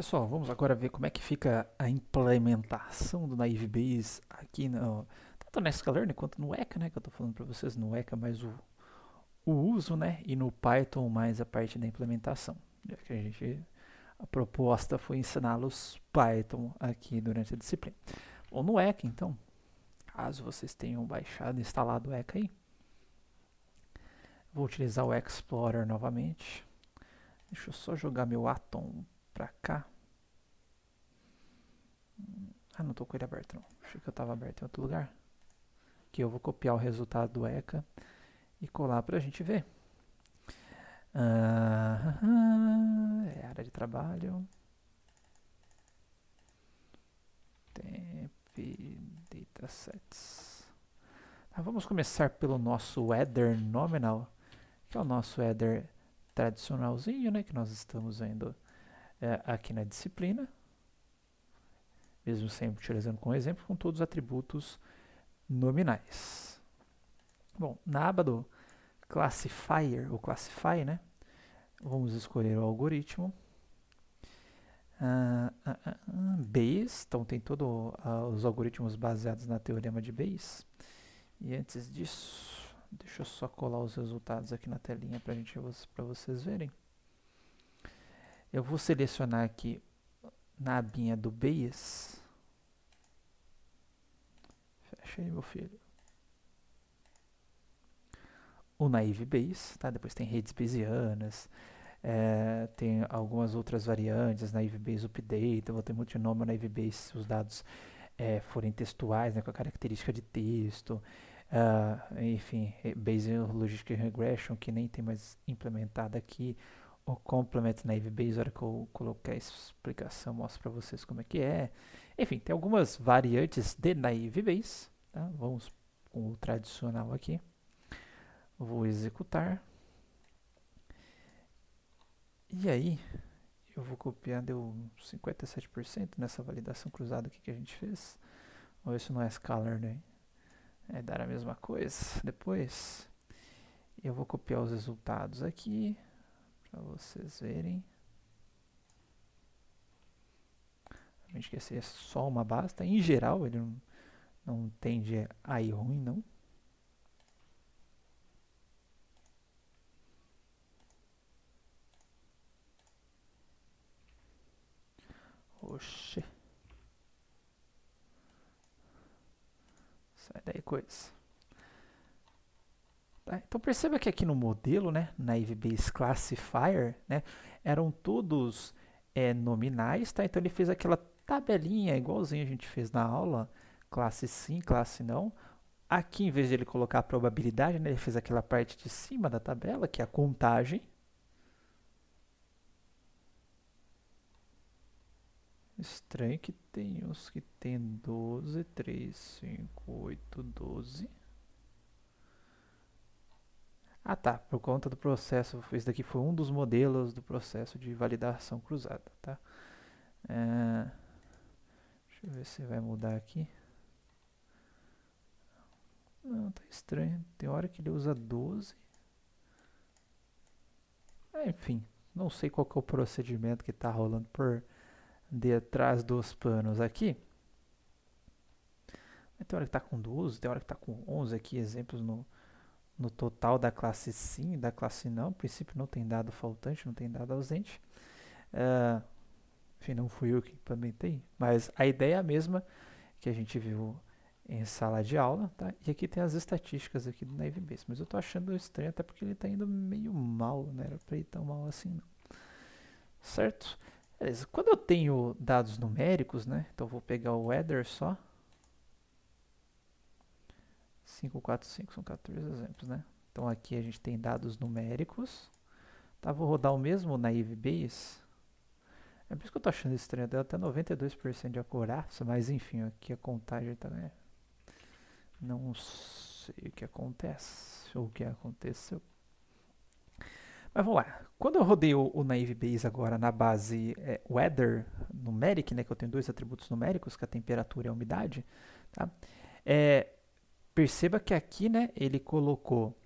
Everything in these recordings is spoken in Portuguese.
Pessoal, vamos agora ver como é que fica a implementação do Naive Base aqui no, tanto na Scalern né, quanto no ECA, né, que eu estou falando para vocês, no ECA é mais o, o uso, né, e no Python mais a parte da implementação. Já é que a gente a proposta foi ensiná-los Python aqui durante a disciplina. Ou no ECA, então, caso vocês tenham baixado e instalado o ECA aí, vou utilizar o Explorer novamente. Deixa eu só jogar meu Atom para cá. Ah, não estou com ele aberto não. Achei que eu estava aberto em outro lugar. Aqui eu vou copiar o resultado do ECA e colar para a gente ver. Ah, é área de trabalho. Temp datasets. Tá, vamos começar pelo nosso header nominal, que é o nosso header tradicionalzinho, né, que nós estamos vendo é, aqui na disciplina mesmo sempre utilizando como exemplo, com todos os atributos nominais. Bom, na aba do classifier, ou classify, né? Vamos escolher o algoritmo. Uh, ah, uh, ah, uh, ah, Bayes, então tem todos os algoritmos baseados na teorema de Bayes. E antes disso, deixa eu só colar os resultados aqui na telinha para vocês verem. Eu vou selecionar aqui na abinha do base, Fecha aí, meu filho. O Naive base, tá? Depois tem redes Bayesianas, é, tem algumas outras variantes, Naive base Update, eu vou ter multinômio Naive base, se os dados é, forem textuais, né, com a característica de texto, uh, enfim, base Logistic Regression, que nem tem mais implementado aqui, o Complement Naive Base, hora que eu colocar a explicação, mostro para vocês como é que é. Enfim, tem algumas variantes de Naive Base. Tá? Vamos com o tradicional aqui. Vou executar. E aí, eu vou copiar, deu 57% nessa validação cruzada aqui que a gente fez. Vamos ver se não é scalar, né? É dar a mesma coisa. Depois, eu vou copiar os resultados aqui para vocês verem. A gente esquecer ser é só uma basta. Em geral, ele não, não tende a ir ruim, não. Oxê. Sai daí, coisa. Tá? Então perceba que aqui no modelo, né, na IVBase Classifier, né, eram todos é, nominais, tá? então ele fez aquela tabelinha igualzinho a gente fez na aula, classe sim, classe não. Aqui, em vez de ele colocar a probabilidade, né, ele fez aquela parte de cima da tabela, que é a contagem, Estranho que tem uns que tem 12, 3, 5, 8, 12. Ah tá, por conta do processo, isso daqui foi um dos modelos do processo de validação cruzada, tá? É, deixa eu ver se vai mudar aqui. Não, tá estranho, tem hora que ele usa 12. É, enfim, não sei qual é o procedimento que está rolando por detrás dos panos aqui. Tem hora que tá com 12, tem hora que tá com 11 aqui, exemplos no no total da classe sim da classe não. No princípio não tem dado faltante, não tem dado ausente. Uh, enfim, não fui eu que implementei, mas a ideia é a mesma que a gente viu em sala de aula, tá? E aqui tem as estatísticas aqui do Naive Base, mas eu tô achando estranho até porque ele está indo meio mal, né? Era para ir tão mal assim, não. Certo? Beleza. Quando eu tenho dados numéricos, né? Então eu vou pegar o header só, 5, 4, 5, são 14 exemplos, né? Então aqui a gente tem dados numéricos. Tá, vou rodar o mesmo naive base. É por isso que eu tô achando estranho, deu até 92% de acurácia, mas enfim, aqui a contagem tá, né? Não sei o que acontece, ou o que aconteceu. Mas vamos lá. Quando eu rodei o, o Naive Base agora na base é, Weather Numeric, né, que eu tenho dois atributos numéricos, que é a temperatura e a umidade, tá? É, Perceba que aqui né, ele colocou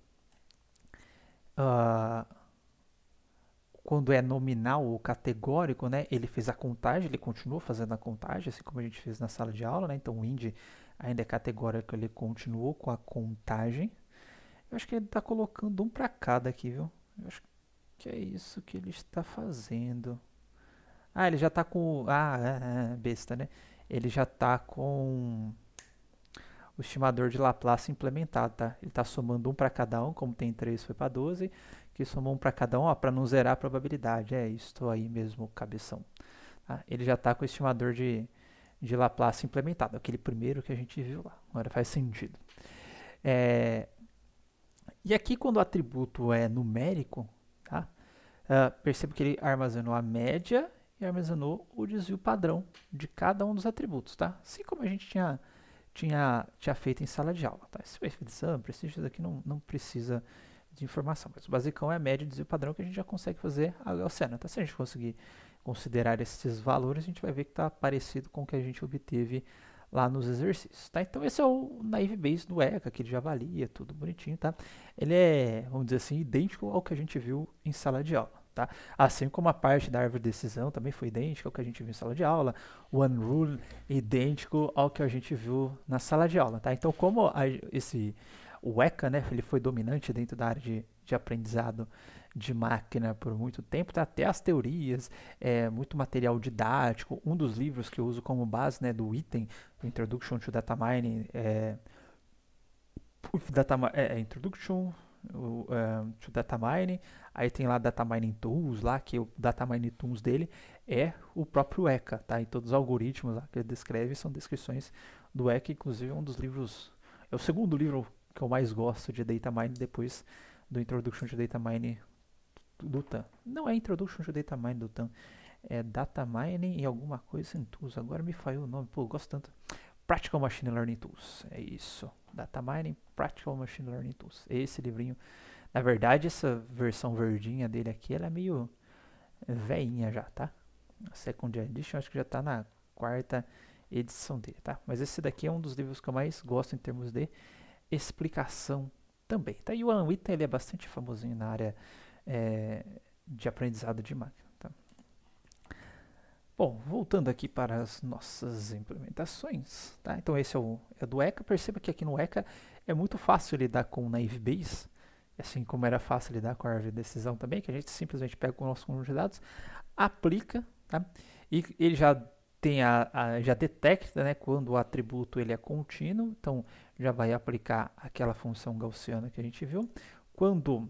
uh, quando é nominal ou categórico, né, ele fez a contagem, ele continuou fazendo a contagem, assim como a gente fez na sala de aula, né? Então o IND ainda é categórico, ele continuou com a contagem. Eu acho que ele está colocando um para cada aqui, viu? Eu acho que é isso que ele está fazendo. Ah, ele já está com... Ah, é, é, é, besta, né? Ele já está com o estimador de Laplace implementado, tá? Ele está somando um para cada um, como tem 3, foi para 12, que somou um para cada um, para não zerar a probabilidade. É, estou aí mesmo, cabeção. Tá? Ele já está com o estimador de, de Laplace implementado, aquele primeiro que a gente viu lá. Agora faz sentido. É, e aqui, quando o atributo é numérico, tá? Uh, percebo que ele armazenou a média e armazenou o desvio padrão de cada um dos atributos, tá? Assim como a gente tinha tinha, tinha feito em sala de aula. Tá? Esse exame, prestígio daqui não, não precisa de informação, mas o basicão é a média de padrão que a gente já consegue fazer a gaussiana Tá? Se a gente conseguir considerar esses valores, a gente vai ver que está parecido com o que a gente obteve lá nos exercícios, tá? Então esse é o naive base do ECA, que ele já avalia tudo bonitinho, tá? Ele é, vamos dizer assim, idêntico ao que a gente viu em sala de aula. Tá? Assim como a parte da árvore de decisão também foi idêntica ao que a gente viu em sala de aula, o unrule idêntico ao que a gente viu na sala de aula. Tá? Então, como a, esse o ECA né, ele foi dominante dentro da área de, de aprendizado de máquina por muito tempo, tá? até as teorias, é, muito material didático. Um dos livros que eu uso como base né, do item, Introduction to Data Mining, é, Data, é, é, Introduction o, uh, data mining aí tem lá data mining Tools, lá, que o data mining Tools dele é o próprio ECA, tá? E todos os algoritmos lá que ele descreve são descrições do ECA, inclusive é um dos livros, é o segundo livro que eu mais gosto de Data Mining depois do Introduction to Data Mining do TAN Não é Introduction to Data Mining do TAN é Data Mining e alguma coisa em Tools. Agora me falhou o nome, pô, eu gosto tanto. Practical Machine Learning Tools, é isso. Data Mining Practical Machine Learning Tools. Esse livrinho, na verdade, essa versão verdinha dele aqui, ela é meio veinha já, tá? A Second Edition, acho que já está na quarta edição dele, tá? Mas esse daqui é um dos livros que eu mais gosto em termos de explicação também, tá? E o Alan Witten, ele é bastante famosinho na área é, de aprendizado de máquina. Bom, voltando aqui para as nossas implementações, tá? Então esse é o é do ECA, perceba que aqui no ECA é muito fácil lidar com o Naive Base, assim como era fácil lidar com a árvore de decisão também, que a gente simplesmente pega o nosso conjunto de dados, aplica, tá? E ele já tem a, a, já detecta, né, quando o atributo ele é contínuo, então já vai aplicar aquela função gaussiana que a gente viu. Quando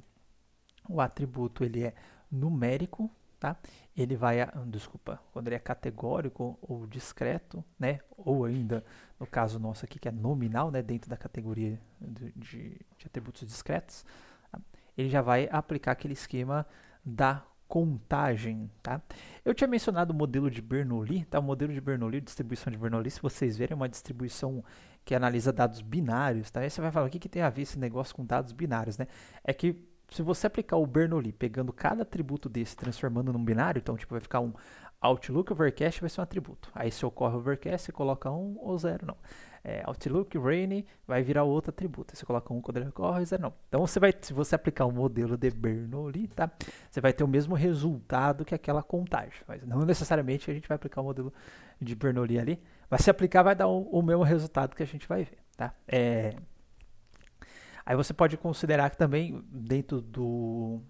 o atributo ele é numérico, tá? Ele vai, desculpa, quando ele é categórico ou discreto, né? Ou ainda, no caso nosso aqui, que é nominal, né? Dentro da categoria de, de, de atributos discretos, tá? ele já vai aplicar aquele esquema da contagem, tá? Eu tinha mencionado o modelo de Bernoulli, tá? O modelo de Bernoulli, distribuição de Bernoulli, se vocês verem, é uma distribuição que analisa dados binários, tá? Aí você vai falar, o que, que tem a ver esse negócio com dados binários, né? É que se você aplicar o Bernoulli pegando cada atributo desse transformando num binário, então tipo vai ficar um Outlook Overcast vai ser um atributo. Aí se ocorre Overcast, você coloca um ou zero, não. É, Outlook Rainy vai virar outro atributo. Você coloca um quando ele ocorre zero, não. Então você vai, se você aplicar o um modelo de Bernoulli, tá? Você vai ter o mesmo resultado que aquela contagem. Mas não necessariamente a gente vai aplicar o modelo de Bernoulli ali. Mas se aplicar vai dar o, o mesmo resultado que a gente vai ver, tá? É... Aí você pode considerar que também, dentro do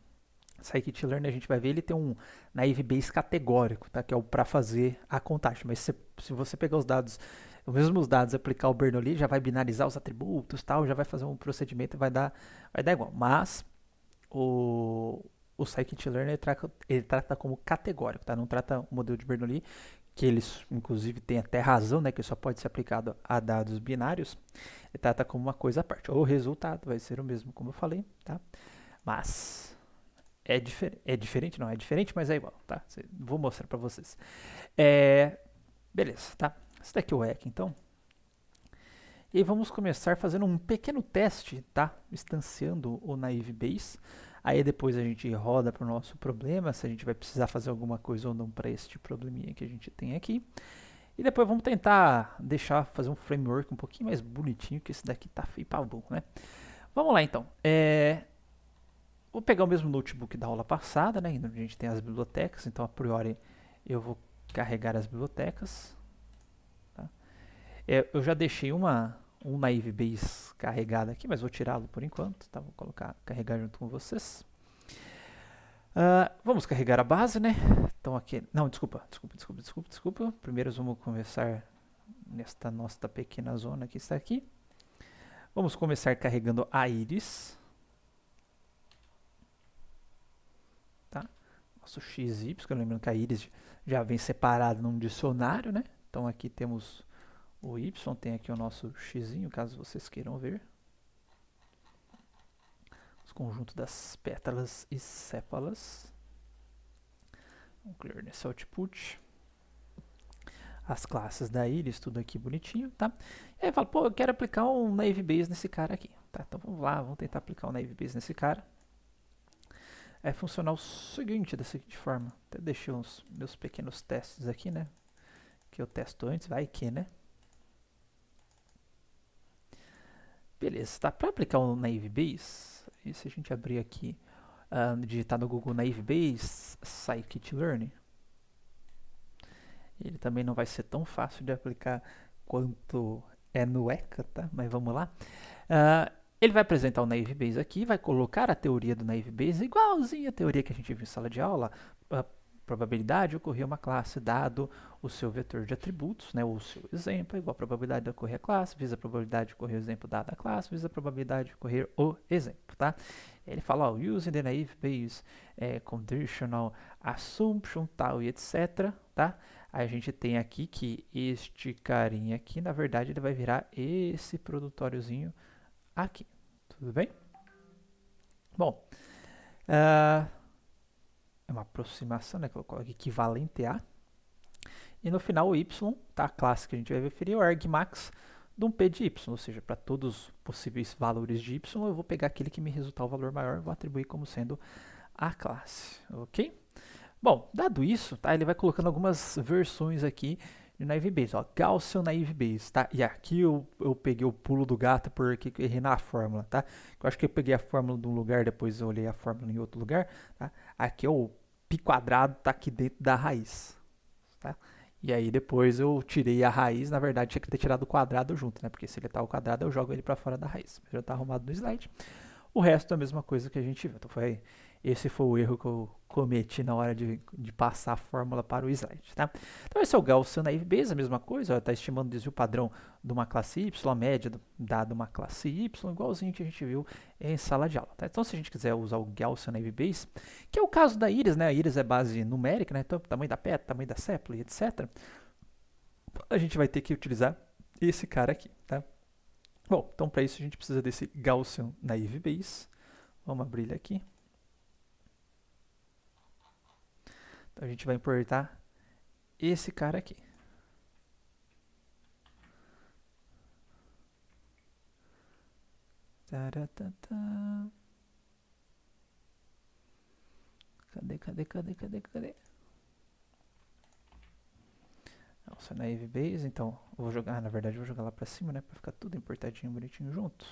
Scikit-Learn, a gente vai ver, ele tem um naive base categórico, tá? que é o para fazer a contagem. Mas se, se você pegar os dados os mesmos dados, aplicar o Bernoulli, já vai binarizar os atributos, tal, já vai fazer um procedimento e vai dar, vai dar igual. Mas o, o Scikit-Learn ele, ele, trata como categórico, tá? Não trata o modelo de Bernoulli, que eles inclusive têm até razão, né, que só pode ser aplicado a dados binários, e trata como uma coisa à parte. O resultado vai ser o mesmo, como eu falei, tá? Mas é, difer é diferente, não é diferente, mas é igual, tá? Vou mostrar para vocês. É, beleza, tá? Esse daqui é o ec. então. E vamos começar fazendo um pequeno teste, tá? Instanciando o Naive Base Aí depois a gente roda para o nosso problema, se a gente vai precisar fazer alguma coisa ou não para este probleminha que a gente tem aqui. E depois vamos tentar deixar, fazer um framework um pouquinho mais bonitinho, que esse daqui tá feio para bom, né? Vamos lá então. É... Vou pegar o mesmo notebook da aula passada, né? Onde a gente tem as bibliotecas, então a priori eu vou carregar as bibliotecas. Tá? É, eu já deixei uma um Naive Base carregado aqui, mas vou tirá-lo por enquanto, tá? Vou colocar, carregar junto com vocês. Uh, vamos carregar a base, né? Então aqui, não, desculpa, desculpa, desculpa, desculpa, desculpa. Primeiro vamos começar nesta nossa pequena zona que está aqui. Vamos começar carregando a Iris. Tá? Nosso XY, lembrando que a Iris já vem separado num dicionário, né? Então aqui temos o y, tem aqui o nosso x, caso vocês queiram ver. Os conjuntos das pétalas e sépalas. Vamos clear nesse output. As classes da íris, tudo aqui bonitinho, tá? E aí eu falo, pô, eu quero aplicar um navebase nesse cara aqui. Tá, então vamos lá, vamos tentar aplicar o um navebase nesse cara. É funcionar o seguinte, da seguinte forma. Até deixei uns meus pequenos testes aqui, né? Que eu testo antes, vai que, né? Beleza, tá? Para aplicar o Naive Base, e se a gente abrir aqui, uh, digitar no Google Naive Base, Scikit-Learn, ele também não vai ser tão fácil de aplicar quanto é no ECA, tá? Mas vamos lá. Uh, ele vai apresentar o Naive Base aqui, vai colocar a teoria do Naive Base igualzinho a teoria que a gente viu em sala de aula, uh, probabilidade de ocorrer uma classe dado o seu vetor de atributos, né, ou o seu exemplo, é igual a probabilidade de ocorrer a classe, vezes a probabilidade de ocorrer o exemplo dado a classe, vezes a probabilidade de ocorrer o exemplo, tá? Ele fala, ó, using the naive Bayes é, conditional assumption, tal e etc, tá? A gente tem aqui que este carinha aqui, na verdade, ele vai virar esse produtóriozinho aqui, tudo bem? Bom, uh, é uma aproximação, né, que eu coloco equivalente a. E no final o y, tá, a classe que a gente vai referir é o argmax de um p de y, ou seja, para todos os possíveis valores de y, eu vou pegar aquele que me resultar o valor maior, vou atribuir como sendo a classe, ok? Bom, dado isso, tá, ele vai colocando algumas versões aqui de Naive Base, ó, Gaussian Naive Base, tá? E aqui eu, eu peguei o pulo do gato porque errei na fórmula, tá? Eu acho que eu peguei a fórmula de um lugar, depois eu olhei a fórmula em outro lugar, tá? aqui é o pi quadrado está aqui dentro da raiz. Tá? E aí depois eu tirei a raiz, na verdade tinha que ter tirado o quadrado junto, né? porque se ele está ao quadrado eu jogo ele para fora da raiz. Já está arrumado no slide. O resto é a mesma coisa que a gente viu. Então foi aí. Esse foi o erro que eu cometi na hora de, de passar a fórmula para o slide, tá? Então esse é o Gaussian naive beleza, a mesma coisa, está estimando o desvio padrão de uma classe Y, a média do, dada uma classe Y, igualzinho que a gente viu em sala de aula, tá? Então se a gente quiser usar o Gaussian naive Base, que é o caso da íris, né? A íris é base numérica, né? Então tamanho da peta, tamanho da sepla etc. A gente vai ter que utilizar esse cara aqui, tá? Bom, então para isso a gente precisa desse Gaussian Naive Base. Vamos abrir ele aqui. Então a gente vai importar esse cara aqui. Cadê, cadê, cadê, cadê, cadê? Não, só na eve Base, então vou jogar, na verdade vou jogar lá pra cima, né, pra ficar tudo importadinho, bonitinho junto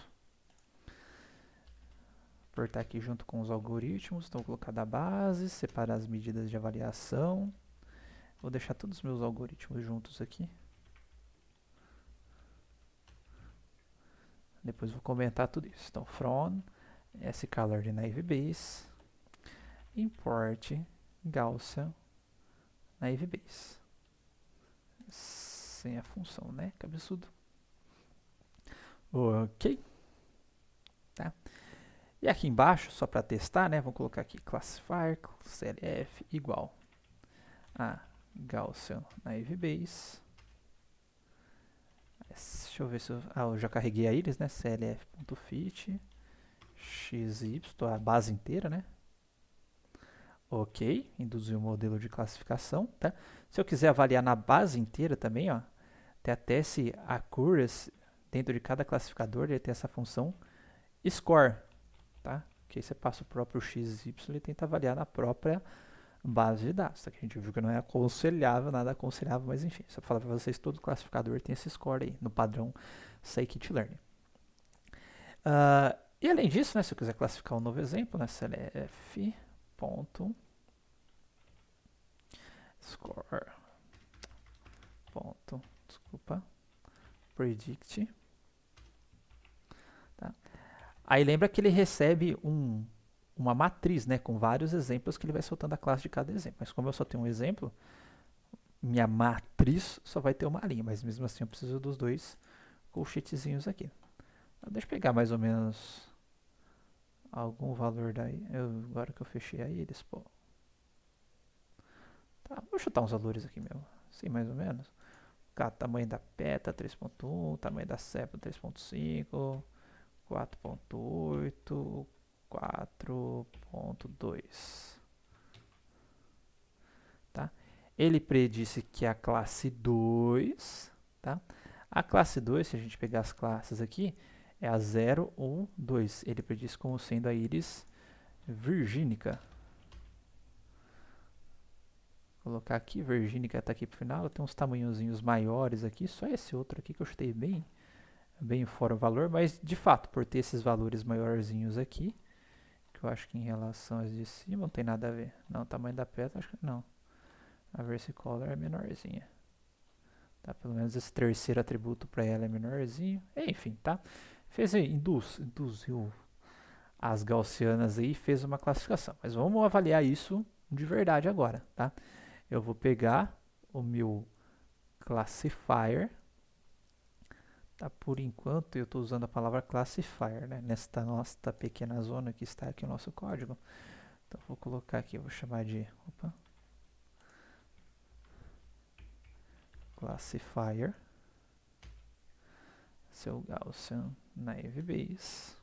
exportar aqui junto com os algoritmos, então vou colocar da base, separar as medidas de avaliação, vou deixar todos os meus algoritmos juntos aqui. Depois vou comentar tudo isso. Então, from scolor de navebase, import Gaussian navebase. Sem a função, né? Cabeçudo. Ok. Tá. E aqui embaixo, só para testar, né, vou colocar aqui classifier clf igual a Gaussian naive base. Deixa eu ver se eu, ah, eu já carreguei a íris, né, clf.fit xy, a base inteira, né? Ok, induzir o um modelo de classificação, tá? Se eu quiser avaliar na base inteira também, ó, tem até esse accuracy dentro de cada classificador, ele tem essa função score, tá? Que aí você passa o próprio XY e tenta avaliar na própria base de dados, tá? Que a gente viu que não é aconselhável, nada aconselhável, mas enfim, só falar para vocês, todo classificador tem esse score aí, no padrão Scikit-Learn. Uh, ah, e além disso, né, se eu quiser classificar um novo exemplo, né, self ponto score ponto, desculpa, predict Aí lembra que ele recebe um, uma matriz, né, com vários exemplos que ele vai soltando a classe de cada exemplo. Mas como eu só tenho um exemplo, minha matriz só vai ter uma linha, mas mesmo assim eu preciso dos dois colchetezinhos aqui. Então, deixa eu pegar mais ou menos algum valor daí. Eu, agora que eu fechei aí, eles pô. Tá, vou chutar uns valores aqui mesmo. Sim, mais ou menos. Cá, tamanho da peta 3.1, tamanho da cepa 3.5, 4.8, 4.2. Tá? Ele predisse que a classe 2, tá? A classe 2, se a gente pegar as classes aqui, é a 0, 1, 2. Ele predisse como sendo a íris virgínica. Vou colocar aqui, virgínica está aqui para o final. Tem uns tamanhozinhos maiores aqui, só esse outro aqui que eu chutei bem bem fora o valor, mas de fato, por ter esses valores maiorzinhos aqui, que eu acho que em relação às de cima não tem nada a ver. Não, o tamanho da pedra, acho que não. A versicolor é menorzinha. Tá, pelo menos esse terceiro atributo para ela é menorzinho. Enfim, tá? Fez aí, induz, induziu as gaussianas aí fez uma classificação. Mas vamos avaliar isso de verdade agora, tá? Eu vou pegar o meu classifier, Tá, por enquanto, eu estou usando a palavra classifier, né? Nesta nossa pequena zona que está aqui o no nosso código. Então, vou colocar aqui, vou chamar de... Opa, classifier seu Gaussian naive base.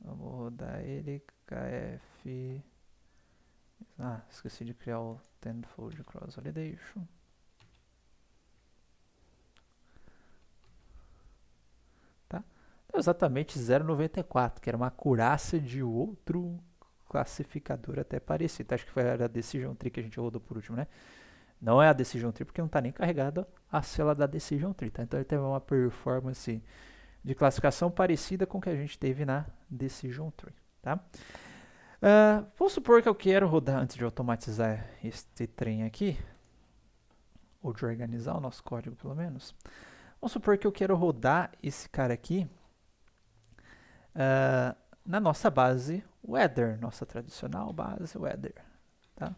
Vamos rodar ele kf. Ah, esqueci de criar o tenfold cross validation. É exatamente 0,94, que era uma curaça de outro classificador até parecido. Acho que foi a Decision Tree que a gente rodou por último, né? Não é a Decision Tree, porque não está nem carregada a cela da Decision Tree, tá? Então ele teve uma performance de classificação parecida com o que a gente teve na Decision Tree, tá? Uh, ah, vou supor que eu quero rodar, antes de automatizar este trem aqui, ou de organizar o nosso código pelo menos, vamos supor que eu quero rodar esse cara aqui uh, na nossa base weather, nossa tradicional base weather. Tá?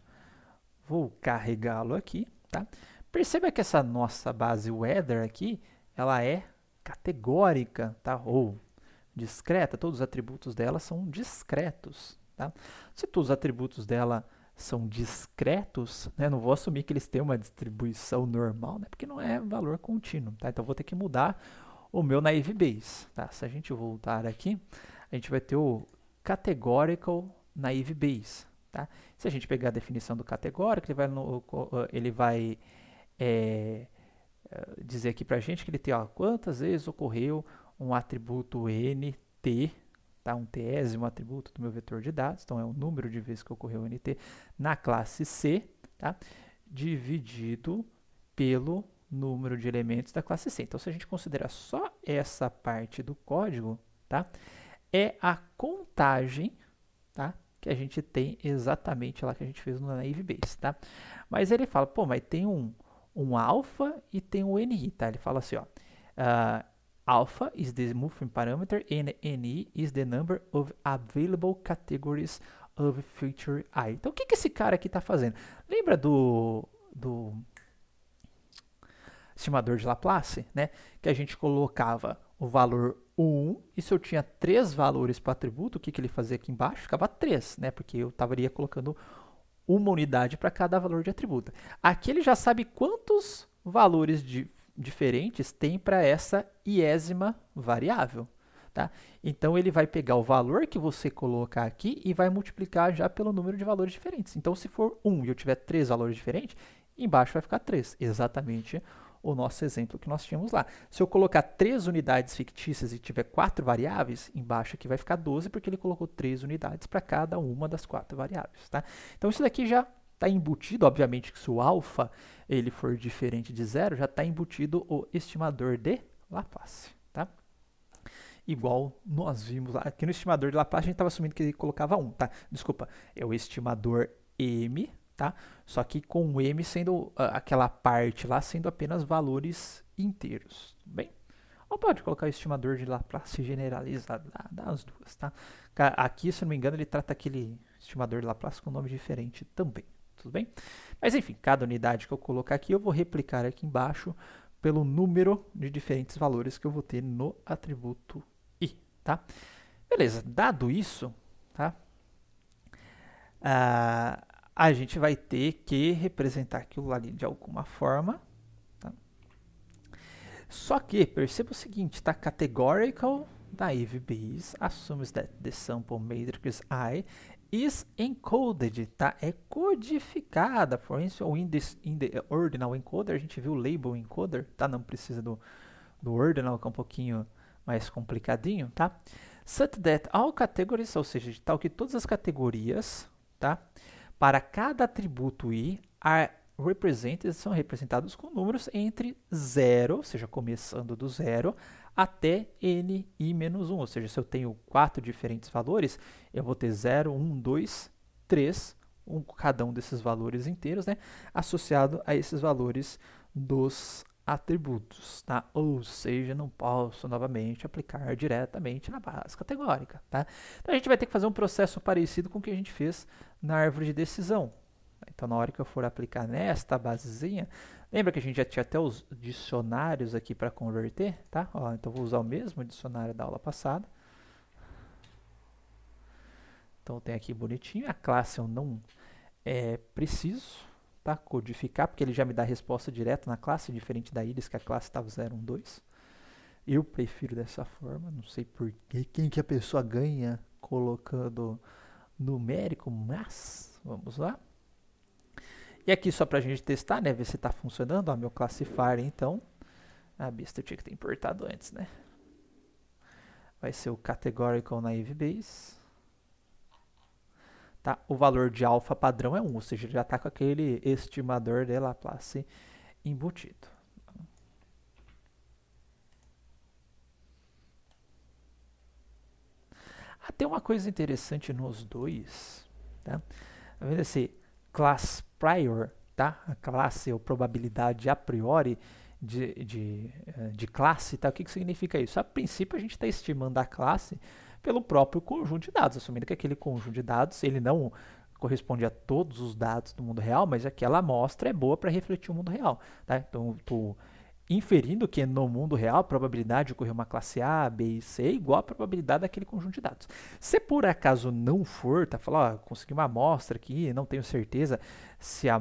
Vou carregá-lo aqui. Tá? Perceba que essa nossa base weather aqui, ela é categórica, tá? ou discreta, todos os atributos dela são discretos. Tá? Se todos os atributos dela são discretos, né? não vou assumir que eles têm uma distribuição normal, né? porque não é valor contínuo. Tá? Então, vou ter que mudar o meu na Base. Tá? Se a gente voltar aqui, a gente vai ter o Categorical Naive Base. Tá? Se a gente pegar a definição do categórico, ele vai, no, eh, ele vai é, dizer aqui para a gente que ele tem ó, quantas vezes ocorreu um atributo nt, tá? um tésimo atributo do meu vetor de dados, então é o número de vezes que ocorreu o nt na classe C, tá? dividido pelo número de elementos da classe C. Então, se a gente considerar só essa parte do código, tá? É a contagem, tá? Que a gente tem exatamente lá que a gente fez no Naive Base, tá? Mas ele fala, pô, mas tem um, um alpha e tem um ni, tá? Ele fala assim, ó, uh, alpha is the moving parameter and ni is the number of available categories of feature i. Então, o que, que esse cara aqui está fazendo? Lembra do, do estimador de Laplace, né? que a gente colocava o valor 1, e se eu tinha três valores para o atributo, o que, que ele fazia aqui embaixo? Ficava 3, né? porque eu estaria colocando uma unidade para cada valor de atributo. Aqui ele já sabe quantos valores de, diferentes tem para essa iésima variável. Tá? Então ele vai pegar o valor que você colocar aqui e vai multiplicar já pelo número de valores diferentes. Então se for 1 e eu tiver três valores diferentes, embaixo vai ficar 3, exatamente o nosso exemplo que nós tínhamos lá. Se eu colocar três unidades fictícias e tiver quatro variáveis, embaixo aqui vai ficar 12, porque ele colocou três unidades para cada uma das quatro variáveis. Tá? Então isso daqui já está embutido, obviamente, que se o alfa ele for diferente de zero, já está embutido o estimador de Laplace. Tá? Igual nós vimos lá, aqui no estimador de Laplace a gente estava assumindo que ele colocava 1, tá? Desculpa, é o estimador M tá? Só que com o M sendo ah, aquela parte lá sendo apenas valores inteiros, bem? Ou pode colocar o estimador de lá para se generalizar das duas, tá? Aqui, se não me engano, ele trata aquele estimador de Laplace com nome diferente também, tudo bem? Mas enfim, cada unidade que eu colocar aqui, eu vou replicar aqui embaixo pelo número de diferentes valores que eu vou ter no atributo i, tá? Beleza, dado isso, tá? Ah, a gente vai ter que representar aquilo ali de alguma forma. Tá? Só que, perceba o seguinte, tá? Categorical naive Bayes assumes that the sample matrix I is encoded, tá? É codificada. For instance, in, this, in the ordinal encoder, a gente viu o label encoder, tá? Não precisa do, do ordinal, que é um pouquinho mais complicadinho, tá? Such that all categories, ou seja, de tal que todas as categorias, tá? Para cada atributo i, are represented são representados com números entre 0, ou seja, começando do zero, até n i menos 1. Ou seja, se eu tenho quatro diferentes valores, eu vou ter 0, 1, 2, 3, cada um desses valores inteiros, né, associado a esses valores dos atributos, tá? Ou seja, não posso novamente aplicar diretamente na base categórica, tá? Então a gente vai ter que fazer um processo parecido com o que a gente fez na árvore de decisão. Então na hora que eu for aplicar nesta basezinha, lembra que a gente já tinha até os dicionários aqui para converter, tá? Ó, então vou usar o mesmo dicionário da aula passada. Então tem aqui bonitinho, a classe eu não é, preciso, tá? Codificar, porque ele já me dá a resposta direto na classe, diferente da Iris, que a classe tá estava 012. Eu prefiro dessa forma, não sei por quem que a pessoa ganha colocando numérico, mas vamos lá. E aqui só para a gente testar, né, ver se está funcionando, ó, meu classifier então. A ah, besta eu tinha que ter importado antes, né? Vai ser o categorical na base tá? O valor de alfa padrão é 1, ou seja, já está com aquele estimador de Laplace embutido. Ah, tem uma coisa interessante nos dois, tá? Tá vendo esse class prior, tá? A classe ou probabilidade a priori de, de, eh, de classe, tá? O que, que significa isso? A princípio a gente está estimando a classe pelo próprio conjunto de dados, assumindo que aquele conjunto de dados, ele não corresponde a todos os dados do mundo real, mas aquela amostra é boa para refletir o mundo real. Tá? Então, estou tipo, inferindo que no mundo real a probabilidade de ocorrer uma classe A, B e C é igual à probabilidade daquele conjunto de dados. Se por acaso não for, tá falando, ó, consegui uma amostra aqui, não tenho certeza se a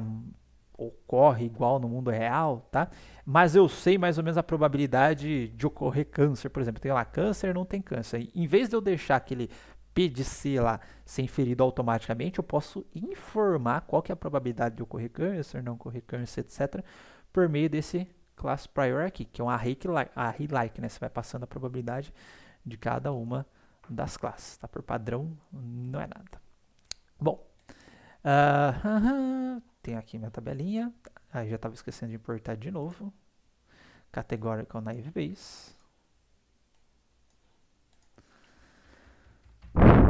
ocorre igual no mundo real, tá? Mas eu sei mais ou menos a probabilidade de ocorrer câncer, por exemplo, tem lá câncer, não tem câncer. Em vez de eu deixar aquele PDC lá ser inferido automaticamente, eu posso informar qual que é a probabilidade de ocorrer câncer, não ocorrer câncer, etc, por meio desse class prior aqui, que é um array que array like, né? Você vai passando a probabilidade de cada uma das classes, tá? Por padrão, não é nada. Bom, uh, uh -huh. Tem aqui minha tabelinha. Aí já estava esquecendo de importar de novo. categórico Naive Base.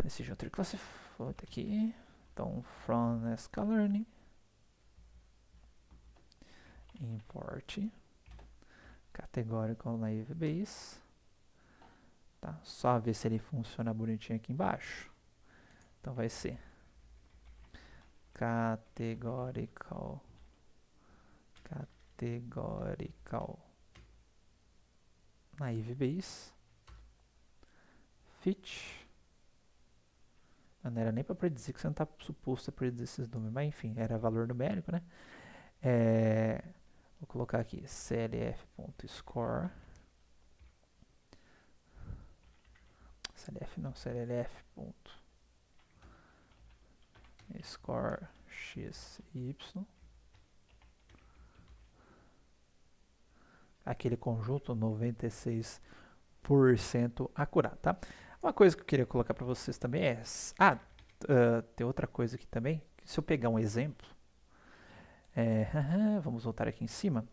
esse Tree Classifier. Tá aqui. Então, from Scalearning. Import. categórico Naive Base. Tá? Só ver se ele funciona bonitinho aqui embaixo. Então vai ser categorical categorical naive base fit não era nem para predizer que você não está suposto a predizer esses números mas enfim era valor numérico né é, vou colocar aqui clf.score clf não clf ponto score x, y. Aquele conjunto 96% acurado, tá? Uma coisa que eu queria colocar para vocês também é... Ah, uh, tem outra coisa aqui também. Se eu pegar um exemplo... É, vamos voltar aqui em cima.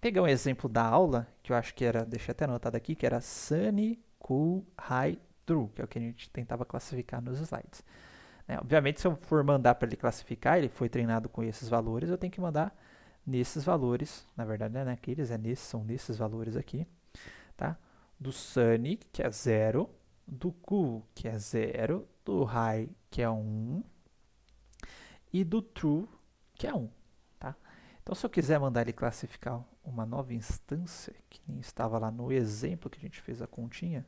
Pegar um exemplo da aula, que eu acho que era... Deixei até anotado aqui, que era Sunny, Cool, High, True, que é o que a gente tentava classificar nos slides. Né? Obviamente, se eu for mandar para ele classificar, ele foi treinado com esses valores, eu tenho que mandar nesses valores, na verdade não é aqueles é nesses, são nesses valores aqui, tá? Do Sunny, que é 0, do Cool, que é 0, do High, que é 1, um, e do True, que é 1, um, tá? Então, se eu quiser mandar ele classificar uma nova instância, que nem estava lá no exemplo que a gente fez a continha,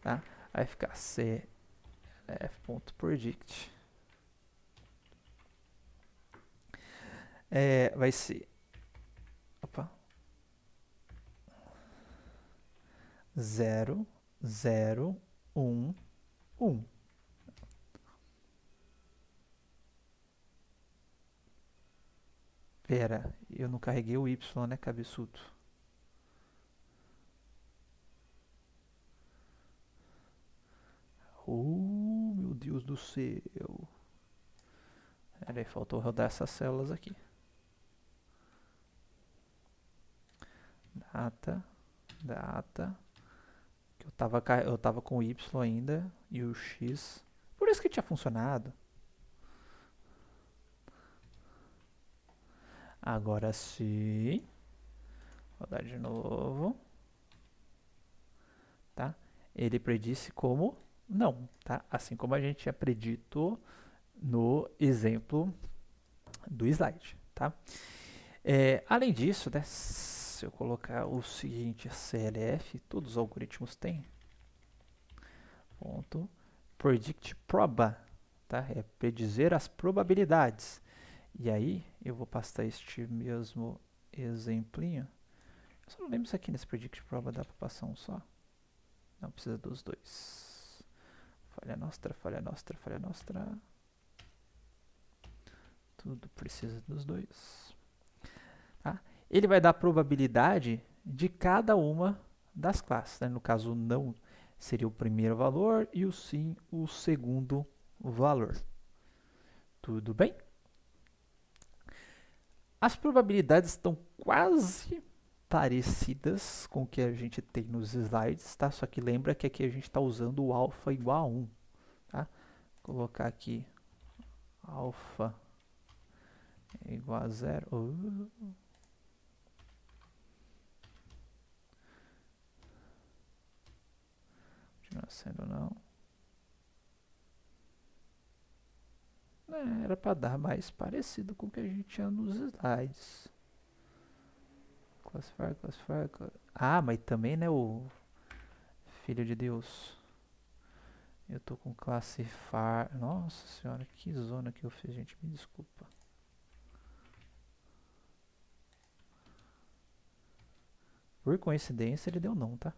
tá? Vai ficar C, f.predict é, vai ser opa, zero, zero, um, um. Pera, eu não carreguei o y, né, cabeçudo? Oh, meu Deus do céu. Pera aí, faltou rodar essas células aqui. Data, data. eu tava, eu tava com o Y ainda e o X. Por isso que tinha funcionado. Agora sim. Rodar de novo. Tá? Ele predisse como não, tá? Assim como a gente é tinha no exemplo do slide, tá? É, além disso, né, se eu colocar o seguinte CLF, todos os algoritmos têm, ponto, predict proba, tá? É predizer as probabilidades. E aí, eu vou passar este mesmo exemplinho. Eu só não lembro se aqui nesse predict proba dá para passar um só. Não precisa dos dois. Falha nossa, falha nossa, falha nossa. Tudo precisa dos dois. Tá? Ele vai dar a probabilidade de cada uma das classes. Né? No caso, não seria o primeiro valor e o sim o segundo valor. Tudo bem? As probabilidades estão quase parecidas com o que a gente tem nos slides, tá? Só que lembra que aqui a gente está usando o alfa igual a 1, tá? Vou colocar aqui alfa igual a 0. Uh. Continua sendo não. É, era para dar mais parecido com o que a gente tinha nos slides. Classificar, classificar, Ah, mas também, né, o Filho de Deus. Eu tô com classificar. Nossa senhora, que zona que eu fiz, gente. Me desculpa. Por coincidência, ele deu não, tá?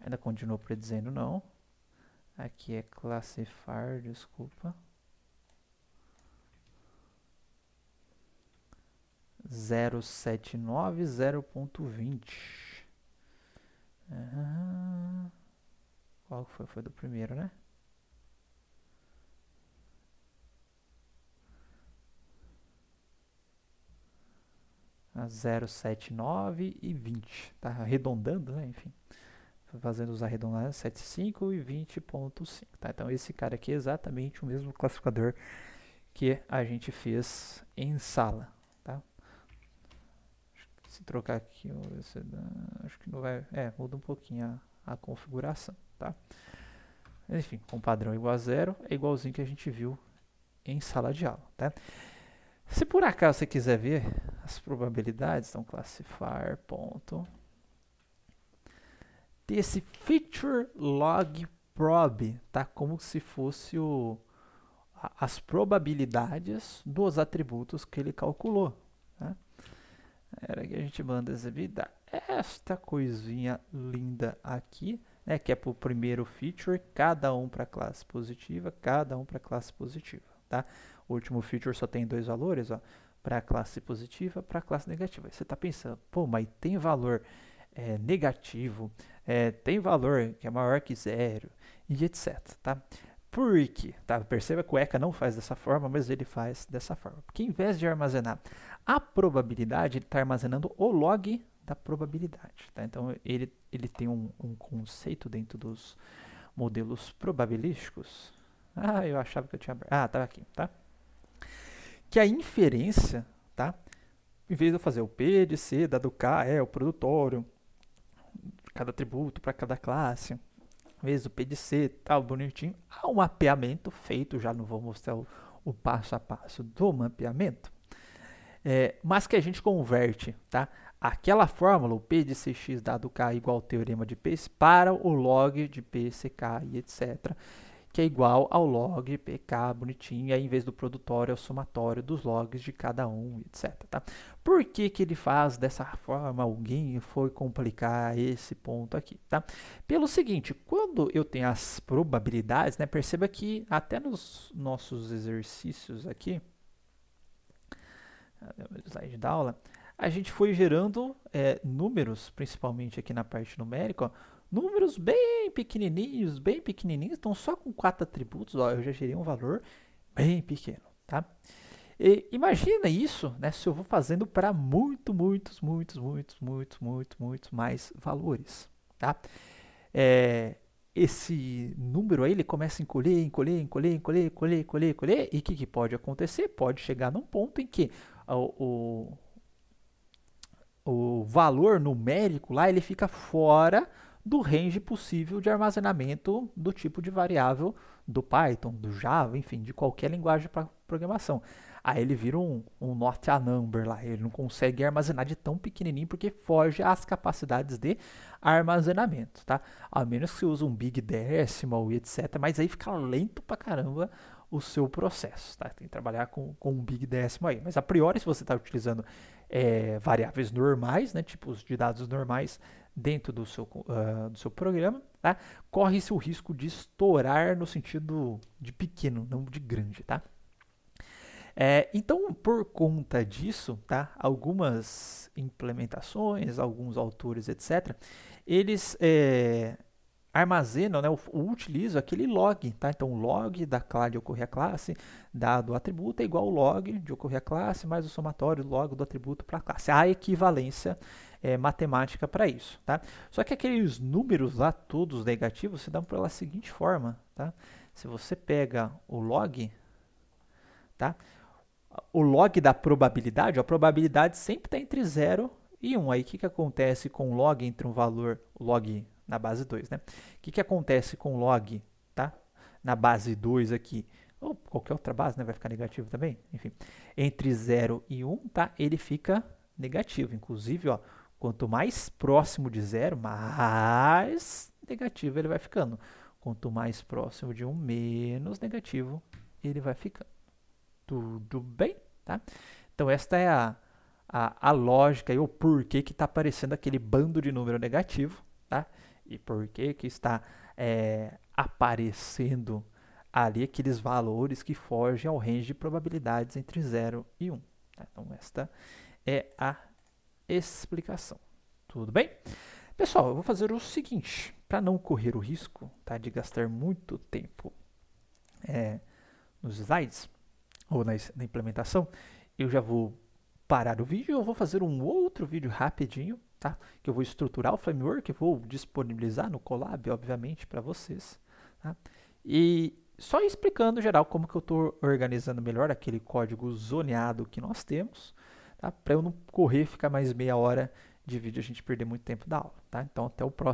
Ainda continuou predizendo não. Aqui é classificar, desculpa. 079 0.20. Qual foi? Foi do primeiro, né? A ah, 079 e 20. Tá arredondando, né? Enfim. Fazendo os arredondados 75 e 20.5. Tá? Então esse cara aqui é exatamente o mesmo classificador que a gente fez em sala se trocar aqui, acho que não vai, é, muda um pouquinho a, a configuração, tá? Enfim, com padrão igual a zero, é igualzinho que a gente viu em sala de aula, tá? Se por acaso você quiser ver as probabilidades, então classificar ponto esse feature log prob tá? Como se fosse o, as probabilidades dos atributos que ele calculou, era que a gente manda exibir dá esta coisinha linda aqui, né, que é para o primeiro feature, cada um para classe positiva, cada um para classe positiva. Tá? O último feature só tem dois valores, para classe positiva, para classe negativa. Você está pensando, pô, mas tem valor é, negativo, é, tem valor que é maior que zero e etc. Tá? Porque, tá? Perceba que o ECA não faz dessa forma, mas ele faz dessa forma. Porque em vez de armazenar a probabilidade, ele está armazenando o log da probabilidade. Tá? Então ele, ele tem um, um conceito dentro dos modelos probabilísticos. Ah, eu achava que eu tinha. Ah, tá aqui, tá? Que a inferência, tá? Em vez de eu fazer o P de C, dado K, é o produtório, cada atributo para cada classe mesmo o PDC tal, bonitinho. Há um mapeamento feito, já não vou mostrar o, o passo a passo do mapeamento, é, mas que a gente converte, tá? Aquela fórmula, o P de Cx dado K igual ao teorema de P, para o log de P, Ck e etc que é igual ao log pk bonitinho, aí em vez do produtório é o somatório dos logs de cada um, etc. Tá? Por que, que ele faz dessa forma? Alguém foi complicar esse ponto aqui. Tá? Pelo seguinte, quando eu tenho as probabilidades, né, perceba que até nos nossos exercícios aqui, ah, slide da aula, a gente foi gerando é, números, principalmente aqui na parte numérica, ó, números bem pequenininhos, bem pequenininhos, então só com quatro atributos, ó, eu já gerei um valor bem pequeno, tá? E, imagina isso, né, se eu vou fazendo para muito, muitos, muitos, muitos, muitos, muitos, muitos mais valores, tá? É, esse número aí, ele começa a encolher, encolher, encolher, encolher, encolher, encolher, encolher, e o que, que, pode acontecer? Pode chegar num ponto em que o, o, o valor numérico lá, ele fica fora do range possível de armazenamento do tipo de variável do Python, do Java, enfim, de qualquer linguagem para programação. Aí ele vira um, um not a number lá, ele não consegue armazenar de tão pequenininho porque foge às capacidades de armazenamento, tá? A menos que você use um big decimal e etc, mas aí fica lento pra caramba o seu processo, tá? Tem que trabalhar com, com um big decimal aí. Mas a priori, se você está utilizando é, variáveis normais, né, tipos de dados normais dentro do seu, uh, do seu programa, tá? corre-se o risco de estourar no sentido de pequeno, não de grande. Tá? É, então, por conta disso, tá? algumas implementações, alguns autores, etc., eles é, armazeno, né, ou, ou aquele log, tá? Então, o log da classe de ocorrer a classe, dado o atributo, é igual ao log de ocorrer a classe, mais o somatório log do atributo para a classe. Há equivalência é, matemática para isso, tá? Só que aqueles números lá, todos negativos, se dão pela seguinte forma, tá? Se você pega o log, tá? O log da probabilidade, a probabilidade sempre está entre 0 e 1. Um. Aí, o que, que acontece com o log entre um valor, log na base 2. Né? O que, que acontece com o log tá? na base 2 aqui? Ou qualquer outra base, né? vai ficar negativo também? Enfim, entre 0 e 1, um, tá? ele fica negativo. Inclusive, ó, quanto mais próximo de 0, mais negativo ele vai ficando. Quanto mais próximo de 1, um, menos negativo ele vai ficando. Tudo bem? Tá? Então, esta é a, a, a lógica e o porquê que está aparecendo aquele bando de número negativo. Tá? e por que que está é, aparecendo ali aqueles valores que fogem ao range de probabilidades entre 0 e 1. Um. Né? Então esta é a explicação. Tudo bem? Pessoal, eu vou fazer o seguinte, para não correr o risco tá, de gastar muito tempo é, nos slides ou na, na implementação, eu já vou parar o vídeo, eu vou fazer um outro vídeo rapidinho tá? Que eu vou estruturar o framework, vou disponibilizar no Colab, obviamente, para vocês. Tá? E só explicando geral como que eu estou organizando melhor aquele código zoneado que nós temos, tá? para eu não correr ficar mais meia hora de vídeo a gente perder muito tempo da aula. Tá? Então até o próximo.